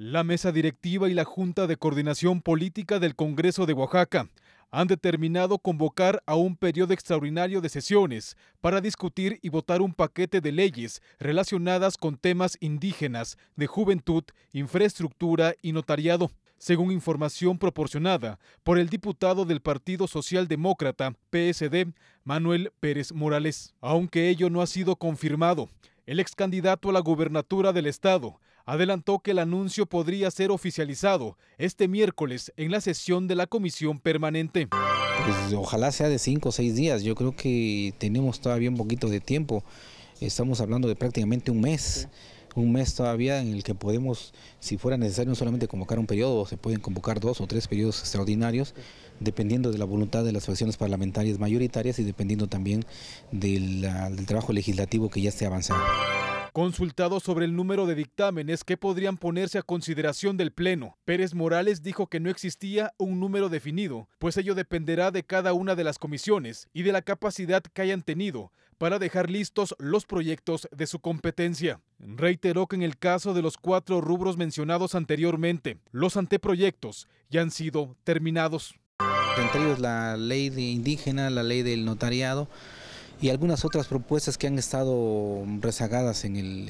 La mesa directiva y la Junta de Coordinación Política del Congreso de Oaxaca han determinado convocar a un periodo extraordinario de sesiones para discutir y votar un paquete de leyes relacionadas con temas indígenas, de juventud, infraestructura y notariado, según información proporcionada por el diputado del Partido Socialdemócrata, PSD, Manuel Pérez Morales. Aunque ello no ha sido confirmado, el ex candidato a la gubernatura del estado adelantó que el anuncio podría ser oficializado este miércoles en la sesión de la comisión permanente. Pues, ojalá sea de cinco o seis días, yo creo que tenemos todavía un poquito de tiempo, estamos hablando de prácticamente un mes. un mes todavía en el que podemos, si fuera necesario, no solamente convocar un periodo, se pueden convocar dos o tres periodos extraordinarios, dependiendo de la voluntad de las fracciones parlamentarias mayoritarias y dependiendo también del, trabajo legislativo que ya esté avanzando. Consultado sobre el número de dictámenes que podrían ponerse a consideración del Pleno, Pérez Morales dijo que no existía un número definido, pues ello dependerá de cada una de las comisiones y de la capacidad que hayan tenido para dejar listos los proyectos de su competencia. Reiteró que en el caso de los cuatro rubros mencionados anteriormente, los anteproyectos ya han sido terminados. Entre ellos la ley indígena, la ley del notariado, y algunas otras propuestas que han estado rezagadas en,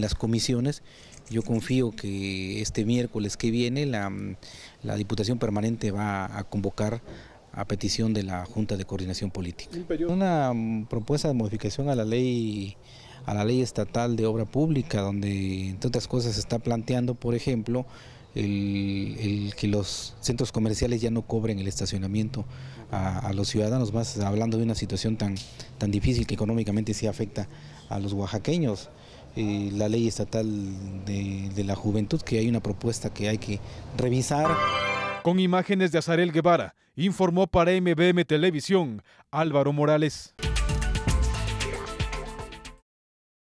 las comisiones. Yo confío que este miércoles que viene la, la Diputación Permanente va a convocar a petición de la Junta de Coordinación Política. Una mm, propuesta de modificación a la ley a la ley estatal de obra pública, donde entre otras cosas se está planteando, por ejemplo, el, que los centros comerciales ya no cobren el estacionamiento a, los ciudadanos, más hablando de una situación tan, tan difícil que económicamente sí afecta a los oaxaqueños. Eh, la ley estatal de, de la juventud, que hay una propuesta que hay que revisar. Con imágenes de Azarel Guevara, informó para MBM Televisión Álvaro Morales.